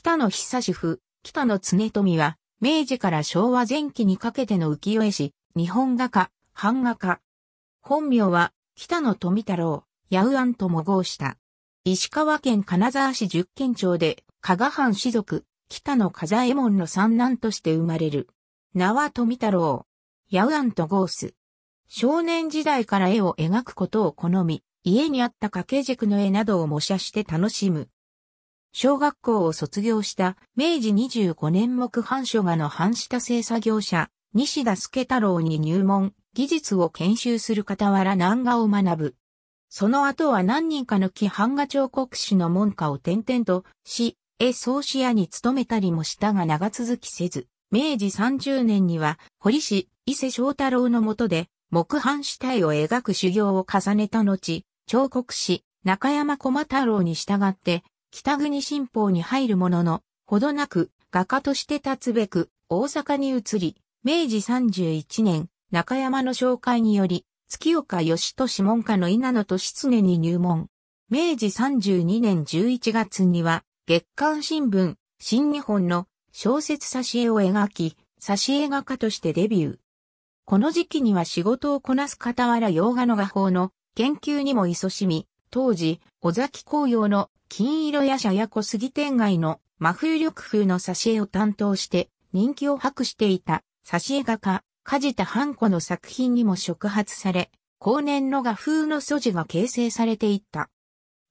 北野久志夫、北野常富は、明治から昭和前期にかけての浮世絵師、日本画家、版画家。本名は、北野富太郎、八百ンとも号した。石川県金沢市十県町で、加賀藩士族、北野風右衛門の三男として生まれる。名は富太郎。八百ンとーす。少年時代から絵を描くことを好み、家にあった掛け軸の絵などを模写して楽しむ。小学校を卒業した明治25年木版書画の版下製作業者、西田助太郎に入門、技術を研修する傍ら南画を学ぶ。その後は何人かの木版画彫刻師の門下を転々とし、絵創始屋に勤めたりもしたが長続きせず、明治30年には堀市伊勢翔太郎の下で木版主体を描く修行を重ねた後、彫刻師中山駒太郎に従って北国新報に入るものの、ほどなく画家として立つべく大阪に移り、明治31年、中山の紹介により、月岡義諮門下の稲野俊常に入門。明治32年11月には、月刊新聞、新日本の小説挿絵を描き、挿絵画家としてデビュー。この時期には仕事をこなす傍ら洋画の画法の研究にも勤しみ、当時、尾崎紅葉の金色や車や小杉店街の真冬緑風の挿絵を担当して人気を博していた挿絵画家、梶田半子の作品にも触発され、後年の画風の素地が形成されていった。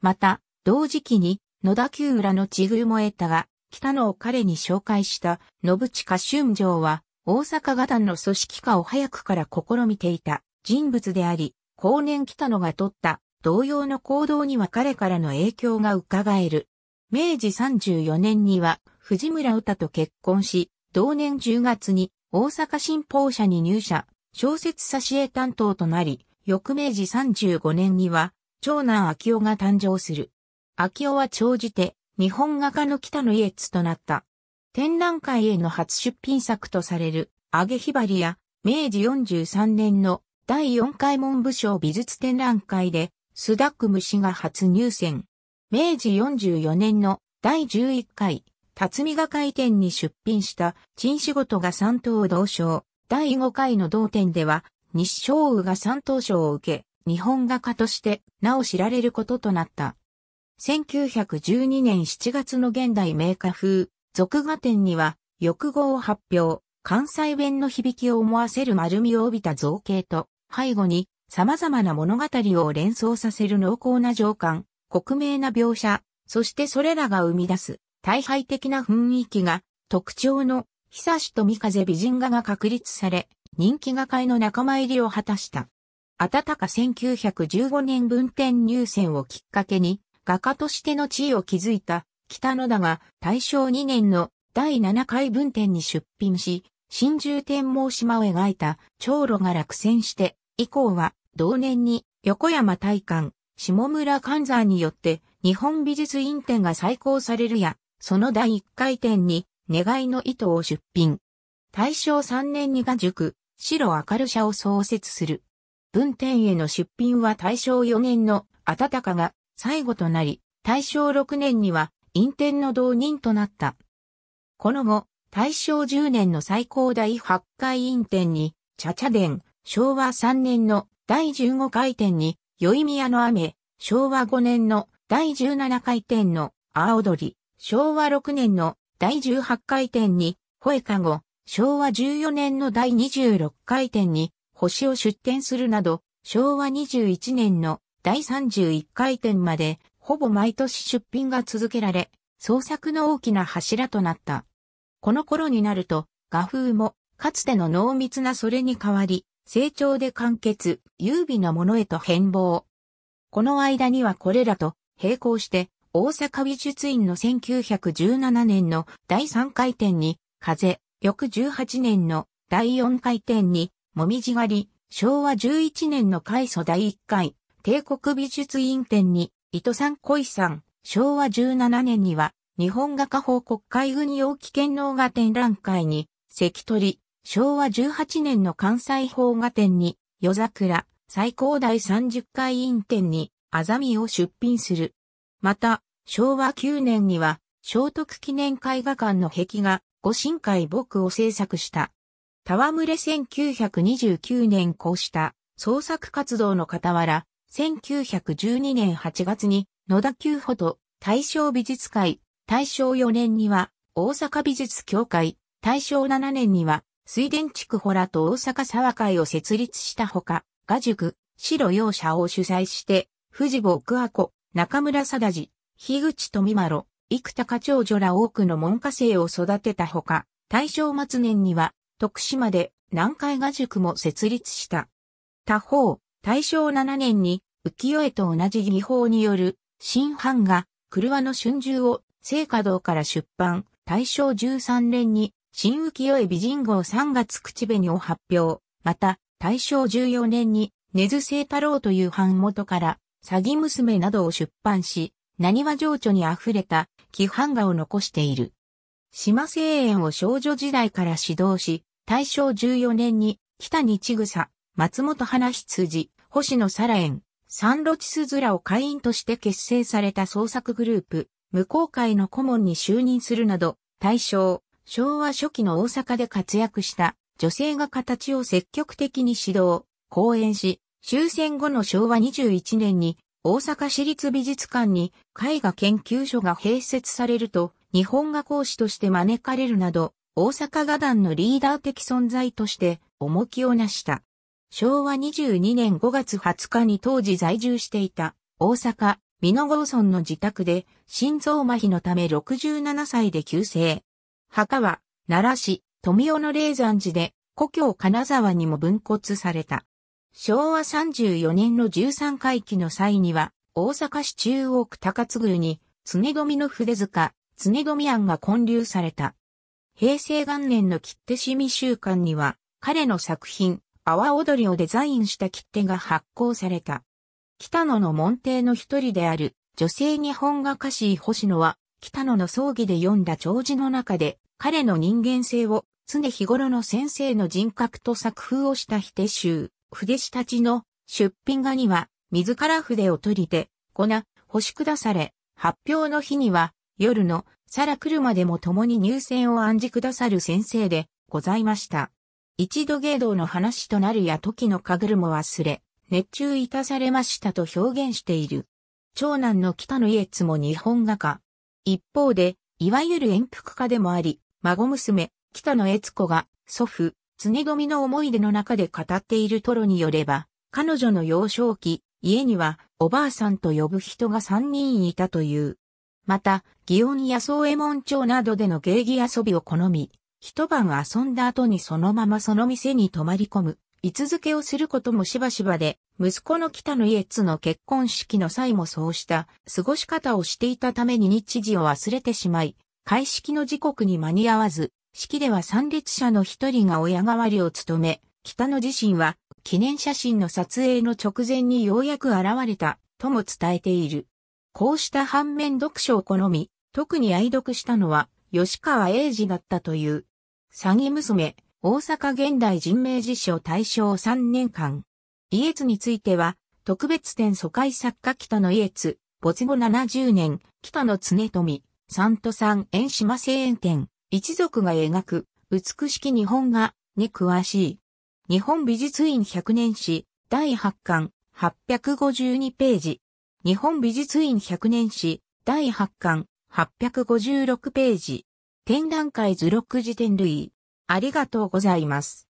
また、同時期に野田急浦の地るも得たが、北野を彼に紹介した信近春城は、大阪画壇の組織化を早くから試みていた人物であり、後年北野が取った同様の行動には彼からの影響が伺える。明治34年には藤村歌と結婚し、同年10月に大阪新報社に入社、小説挿絵担当となり、翌明治35年には長男秋夫が誕生する。秋夫は長じて日本画家の北野家津となった。展覧会への初出品作とされる、揚げひばりや、明治43年の第4回文部省美術展覧会で、須田区虫が初入選。明治44年の第11回、辰巳が会展に出品した、陳仕事が三等同賞。第5回の同展では、西照宇が三等賞を受け、日本画家としてなお知られることとなった。1912年7月の現代名家風、俗画展には、欲望を発表、関西弁の響きを思わせる丸みを帯びた造形と、背後に様々な物語を連想させる濃厚な情感、克明な描写、そしてそれらが生み出す大敗的な雰囲気が特徴の久しと三風美人画が確立され、人気画界の仲間入りを果たした。暖か1915年文典入選をきっかけに、画家としての地位を築いた北野だが、大正2年の第7回文典に出品し、新獣天網島を描いた長路が落選して、以降は同年に横山大観、下村勘山によって日本美術院展が再興されるや、その第1回展に願いの糸を出品。大正3年に画塾、白明る社を創設する。文展への出品は大正4年の暖かが最後となり、大正6年には院展の同人となった。この後、大正10年の最高第8回院展に、茶々伝、昭和3年の第15回転に、宵宮の雨、昭和5年の第17回転の青踊り、昭和6年の第18回転に、吠えかご、昭和14年の第26回転に、星を出展するなど、昭和21年の第31回転まで、ほぼ毎年出品が続けられ、創作の大きな柱となった。この頃になると、画風も、かつての濃密なそれに変わり、成長で完結、優美なものへと変貌。この間にはこれらと並行して、大阪美術院の1917年の第3回転に、風、翌18年の第4回転に、もみじ狩り、昭和11年の開祖第1回、帝国美術院展に、伊藤さん小石さん、昭和17年には、日本画家報国会軍陽気天能が展覧会に、関取、昭和18年の関西邦画展に、夜桜、最高大30回院展に、あざみを出品する。また、昭和9年には、聖徳記念絵画館の壁画、御神会僕を制作した。戯れ1929年こうした創作活動の傍ら、1912年8月に野田急歩と大正美術会、大正4年には大阪美術協会、大正7年には水田地区ホラと大阪沢会を設立したほか、画塾、白洋社を主催して、藤坊久和子、中村貞治、樋口富丸、幾田課長女ら多くの門下生を育てたほか、大正末年には、徳島で南海画塾も設立した。他方、大正7年に、浮世絵と同じ技法による、新版画、車の春秋を、聖華堂から出版、大正13年に、新浮世絵美人号3月口紅を発表。また、大正14年に、根津清太郎という版元から、詐欺娘などを出版し、何は情緒に溢れた、規範画を残している。島聖園を少女時代から指導し、大正14年に、北に千草、松本花羊、星野沙羅園、三路地すずらを会員として結成された創作グループ、無公開の顧問に就任するなど、大正、昭和初期の大阪で活躍した女性が形を積極的に指導、講演し、終戦後の昭和21年に大阪市立美術館に絵画研究所が併設されると日本画講師として招かれるなど大阪画壇のリーダー的存在として重きをなした。昭和22年5月20日に当時在住していた大阪美濃郷村の自宅で心臓麻痺のため67歳で急性墓は、奈良市、富尾の霊山寺で、故郷金沢にも分骨された。昭和34年の13回忌の際には、大阪市中央区高津宮に、常富の筆塚、常富庵が建立された。平成元年の切手市民週間には、彼の作品、阿波踊りをデザインした切手が発行された。北野の門弟の一人である、女性日本画家師星野は、北野の葬儀で読んだ長寿の中で、彼の人間性を常日頃の先生の人格と作風をした否定集、筆師たちの出品画には、自ら筆を取りて、粉、干し下され、発表の日には、夜の、さら来るまでも共に入選を暗示くださる先生でございました。一度芸道の話となるや時のかぐるも忘れ、熱中いたされましたと表現している。長男の北野イエツも日本画家、一方で、いわゆる遠福家でもあり、孫娘、北野悦子が、祖父、常富の思い出の中で語っているトロによれば、彼女の幼少期、家には、おばあさんと呼ぶ人が3人いたという。また、祇園や宗右衛門町などでの芸妓遊びを好み、一晩遊んだ後にそのままその店に泊まり込む、居続けをすることもしばしばで、息子の北野イエツの結婚式の際もそうした過ごし方をしていたために日時を忘れてしまい、開式の時刻に間に合わず、式では参列者の一人が親代わりを務め、北野自身は記念写真の撮影の直前にようやく現れたとも伝えている。こうした反面読書を好み、特に愛読したのは吉川英治だったという。詐欺娘、大阪現代人名辞書大正3年間。イエツについては、特別展疎開作家北野イエツ、没後70年、北野常富、三都三遠島製園展、一族が描く、美しき日本画に詳しい。日本美術院100年史、第8巻、852ページ。日本美術院100年史、第8巻、856ページ。展覧会図録辞典類。ありがとうございます。